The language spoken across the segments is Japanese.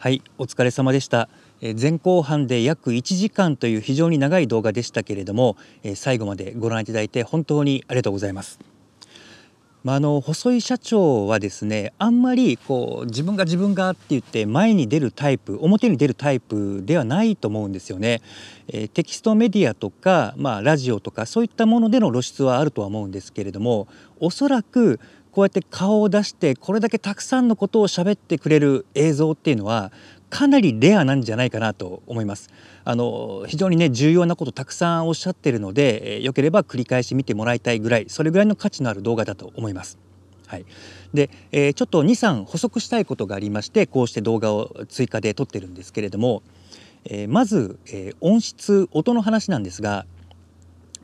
はいお疲れ様でした前後半で約1時間という非常に長い動画でしたけれども最後までご覧いただいて本当にありがとうございますまあ、あの細井社長はですねあんまりこう自分が自分がって言って前に出るタイプ表に出るタイプではないと思うんですよね、えー、テキストメディアとか、まあ、ラジオとかそういったものでの露出はあるとは思うんですけれどもおそらくこうやって顔を出してこれだけたくさんのことを喋ってくれる映像っていうのはかなりレアなんじゃないかなと思いますあの非常にね重要なことたくさんおっしゃってるのでよければ繰り返し見てもらいたいぐらいそれぐらいの価値のある動画だと思います。はい、で、えー、ちょっと23補足したいことがありましてこうして動画を追加で撮ってるんですけれども、えー、まず、えー、音質音の話なんですが、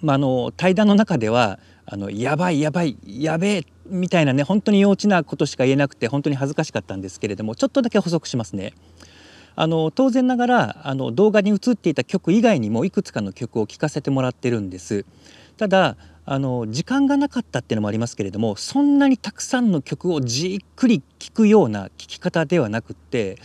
まあ、あの対談の中ではあのやばいやばいやべえっみたいなね本当に幼稚なことしか言えなくて本当に恥ずかしかったんですけれどもちょっとだけ補足しますね。あの当然ながらあの動画に映っていた曲以外にもいくつかの曲を聴かせてもらってるんです。ただあの時間がなかったっていうのもありますけれどもそんなにたくさんの曲をじっくり聴くような聴き方ではなくって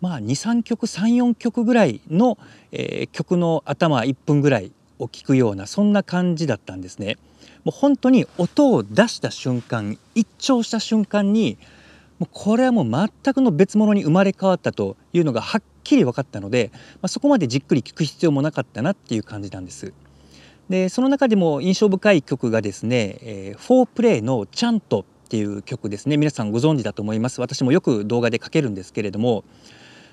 まあ23曲34曲ぐらいの、えー、曲の頭1分ぐらいを聞くようなそんな感じだったんですね。もう本当に音を出した瞬間一聴した瞬間にもうこれはもう全くの別物に生まれ変わったというのがはっきり分かったので、まあ、そこまでじっくり聞く必要もなかったなっていう感じなんです。でその中でも印象深い曲がですね「えー、フォープレイの「ちゃんト」っていう曲ですね皆さんご存知だと思います私もよく動画で書けるんですけれども、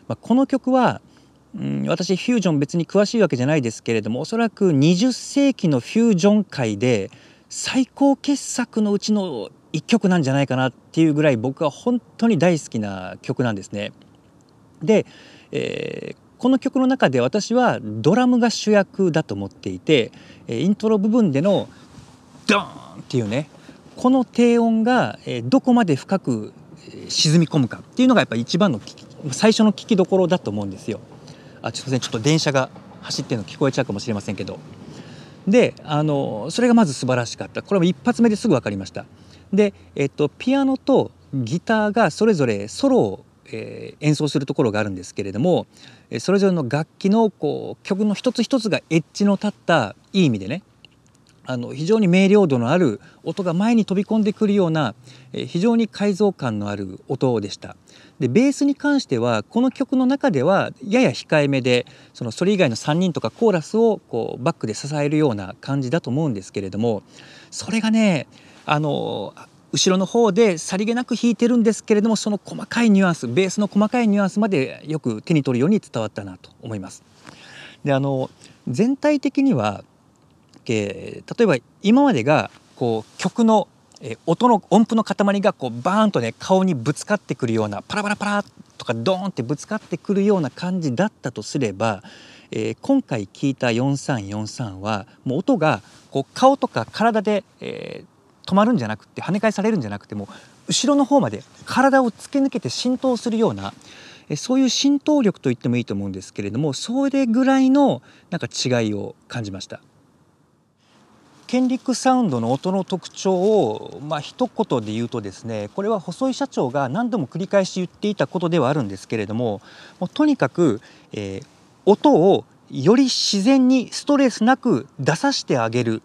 まあ、この曲は「うん、私フュージョン別に詳しいわけじゃないですけれどもおそらく20世紀のフュージョン界で最高傑作のうちの一曲なんじゃないかなっていうぐらい僕は本当に大好きな曲なんですね。で、えー、この曲の中で私はドラムが主役だと思っていてイントロ部分でのドーンっていうねこの低音がどこまで深く沈み込むかっていうのがやっぱ一番の最初の聴きどころだと思うんですよ。あちょっと電車が走ってるの聞こえちゃうかもしれませんけどであのそれがまず素晴らしかったこれも一発目ですぐ分かりましたで、えっと、ピアノとギターがそれぞれソロを、えー、演奏するところがあるんですけれどもそれぞれの楽器のこう曲の一つ一つがエッジの立ったいい意味でねあの非常に明瞭度のある音が前に飛び込んでくるような非常に改造感のある音でしたでベースに関してはこの曲の中ではやや控えめでそのそれ以外の3人とかコーラスをこうバックで支えるような感じだと思うんですけれどもそれがねあの後ろの方でさりげなく弾いてるんですけれどもその細かいニュアンスベースの細かいニュアンスまでよく手に取るように伝わったなと思います。であの全体的にはえー、例えば今までがこう曲の、えー、音の音符の塊がこうバーンとね顔にぶつかってくるようなパラパラパラとかドーンってぶつかってくるような感じだったとすれば、えー、今回聞いた4343はもう音がこう顔とか体で、えー、止まるんじゃなくて跳ね返されるんじゃなくても後ろの方まで体を突き抜けて浸透するようなそういう浸透力と言ってもいいと思うんですけれどもそれぐらいのなんか違いを感じました。ケンリックサウンドの音の特徴を、まあ、一言で言うとですねこれは細井社長が何度も繰り返し言っていたことではあるんですけれどももうとにかく、えー、音をより自然にストレスなく出させてあげる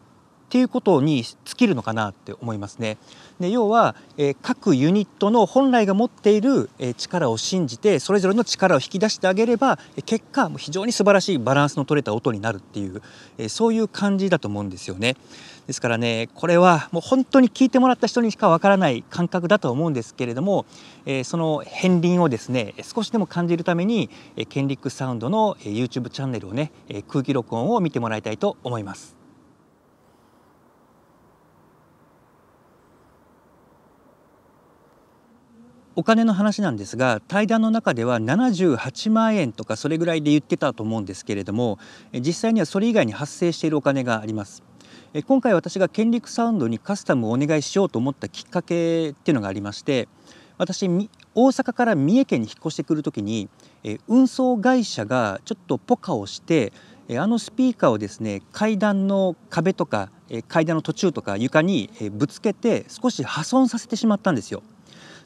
っていうことに尽きるのかなって思いますね。で要は、えー、各ユニットの本来が持っている、えー、力を信じてそれぞれの力を引き出してあげれば、えー、結果も非常に素晴らしいバランスの取れた音になるっていう、えそういう感じだと思うんですよね。ですからねこれはもう本当に聞いてもらった人にしかわからない感覚だと思うんですけれども、えその片鱗をですね少しでも感じるために、えー、ケンリックサウンドの、え YouTube チャンネルをね、え空気録音を見てもらいたいと思います。お金の話なんですが対談の中では78万円とかそれぐらいで言ってたと思うんですけれども実際にはそれ以外に発生しているお金があります。今回私が権力サウンドにカスタムをお願いしようと思ったきっかけっていうのがありまして私大阪から三重県に引っ越してくる時に運送会社がちょっとポカをしてあのスピーカーをですね階段の壁とか階段の途中とか床にぶつけて少し破損させてしまったんですよ。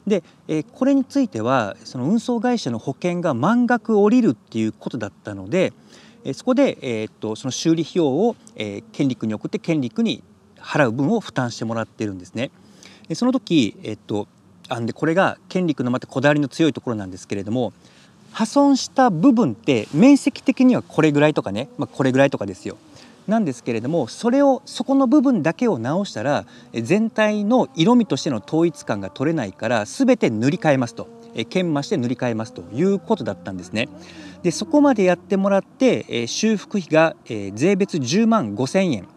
で、えー、これについてはその運送会社の保険が満額降りるっていうことだったので、えー、そこで、えー、っとその修理費用を、えー、利区に送って権利区に払う分を負担してもらってるんですね。でその時、えー、っとあんでこれが権利区のまたこだわりの強いところなんですけれども破損した部分って面積的にはこれぐらいとかね、まあ、これぐらいとかですよ。なんですけれどもそれをそこの部分だけを直したら全体の色味としての統一感が取れないから全て塗り替えますと研磨して塗り替えますということだったんですね。でそこまでやってもらって修復費が税別10万5,000円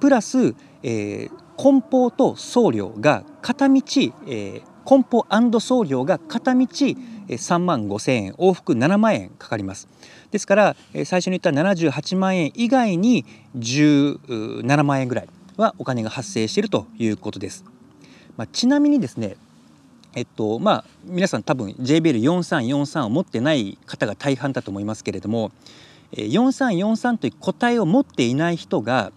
プラス、えー、梱包と送料が片道、えー、梱包送料が片道3万5,000円往復7万円かかります。ですから最初に言った78万円以外に17万円ぐらいはお金が発生しているということです。まあ、ちなみにですねえっとまあ、皆さん多分 JBL4343 を持ってない方が大半だと思いますけれども4343という個体を持っていない人が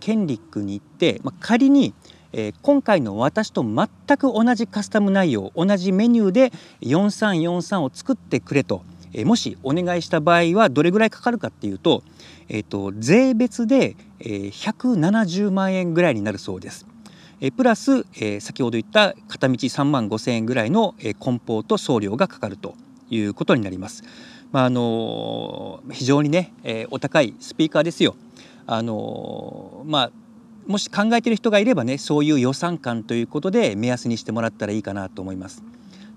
ケンリックに行って、まあ、仮にえ今回の私と全く同じカスタム内容同じメニューで4343を作ってくれとえもしお願いした場合はどれぐらいかかるかっていうと,、えーと、税別で、えー、170万円ぐらいになるそうです。えプラス、えー、先ほど言った片道3万5千円ぐらいの、えー、梱包と送料がかかるということになります。まああのー、非常にね、えお高いスピーカーですよ。あのまあもし考えている人がいればねそういう予算感ということで目安にしてもらったらいいかなと思います。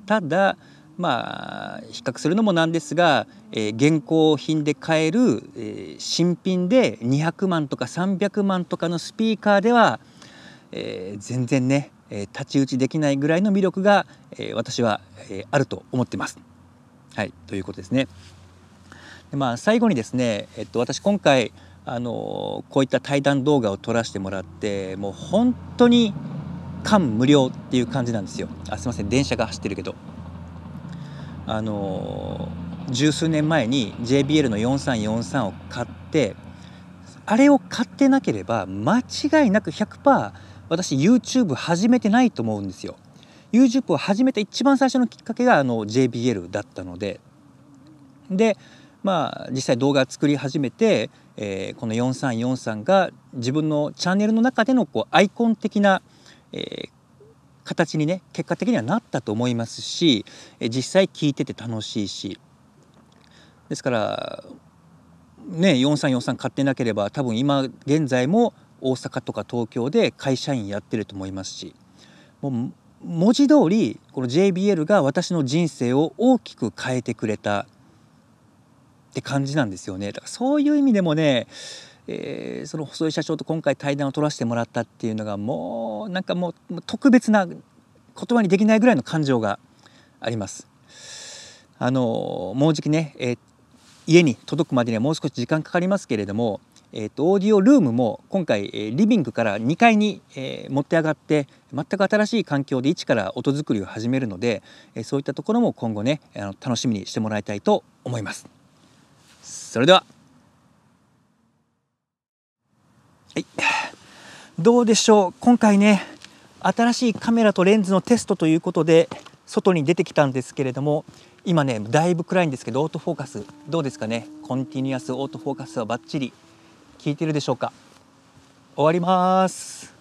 ただまあ、比較するのもなんですが、えー、現行品で買える、えー、新品で200万とか300万とかのスピーカーでは、えー、全然ね、えー、太刀打ちできないぐらいの魅力が、えー、私は、えー、あると思ってます。はいということですね。でまあ、最後にですね、えっと、私今回あのこういった対談動画を撮らせてもらってもう本当に感無量っていう感じなんですよ。あすいません電車が走ってるけどあの十数年前に JBL の4343を買ってあれを買ってなければ間違いなく100%私 YouTube 始めてないと思うんですよ。YouTube を始めた一番最初のきっかけがあの JBL だったのででまあ実際動画作り始めて、えー、この4343が自分のチャンネルの中でのこうアイコン的な、えー、形にね結果的にはなったと思いますし実際聞いてて楽しいしですからね4343買ってなければ多分今現在も大阪とか東京で会社員やってると思いますしもう文字通りこの JBL が私の人生を大きく変えてくれたって感じなんですよね。だからそういう意味でもねえー、その細井社長と今回対談を取らせてもらったっていうのがもうなんかもう特別な言葉にできないぐらいの感情があります。あのもうじきね、えー、家に届くまでにはもう少し時間かかりますけれども、えーと、オーディオルームも今回、えー、リビングから2階に、えー、持って上がって全く新しい環境で一から音作りを始めるので、えー、そういったところも今後ねあの楽しみにしてもらいたいと思います。それでははい、どうでしょう今回ね新しいカメラとレンズのテストということで外に出てきたんですけれども今ねだいぶ暗いんですけどオートフォーカスどうですかねコンティニュアスオートフォーカスはバッチリ効いてるでしょうか終わります